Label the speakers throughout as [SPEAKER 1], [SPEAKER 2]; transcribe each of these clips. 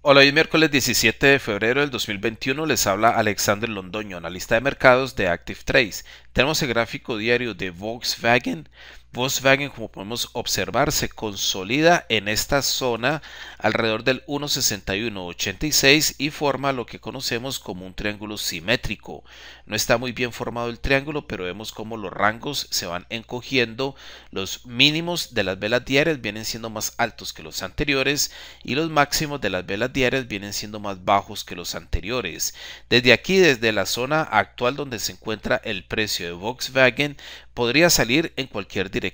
[SPEAKER 1] Hola, hoy miércoles 17 de febrero del 2021 les habla Alexander
[SPEAKER 2] Londoño, analista de mercados de Active Trace. Tenemos el gráfico diario de Volkswagen, Volkswagen, como podemos observar, se consolida en esta zona alrededor del 1.6186 y forma lo que conocemos como un triángulo simétrico. No está muy bien formado el triángulo, pero vemos cómo los rangos se van encogiendo. Los mínimos de las velas diarias vienen siendo más altos que los anteriores y los máximos de las velas diarias vienen siendo más bajos que los anteriores. Desde aquí, desde la zona actual donde se encuentra el precio de Volkswagen, podría salir en cualquier dirección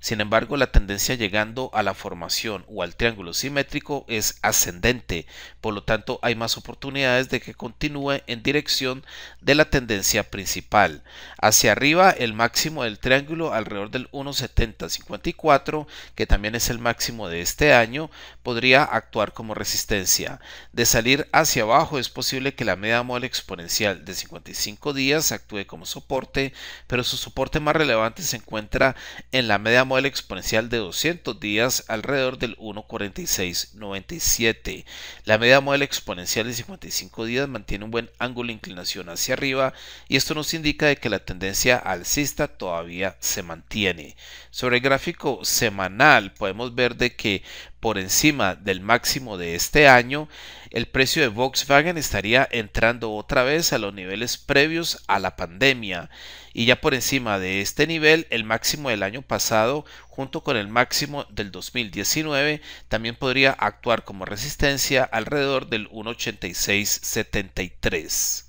[SPEAKER 2] sin embargo, la tendencia llegando a la formación o al triángulo simétrico es ascendente, por lo tanto hay más oportunidades de que continúe en dirección de la tendencia principal. Hacia arriba el máximo del triángulo alrededor del 1.7054, que también es el máximo de este año, podría actuar como resistencia. De salir hacia abajo es posible que la media móvil exponencial de 55 días actúe como soporte, pero su soporte más relevante se encuentra en la media móvil exponencial de 200 días alrededor del 1.4697. La media móvil exponencial de 55 días mantiene un buen ángulo de inclinación hacia arriba y esto nos indica de que la tendencia alcista todavía se mantiene. Sobre el gráfico semanal podemos ver de que por encima del máximo de este año, el precio de Volkswagen estaría entrando otra vez a los niveles previos a la pandemia y ya por encima de este nivel el máximo del año pasado junto con el máximo del 2019 también podría actuar
[SPEAKER 1] como resistencia alrededor del 1.8673.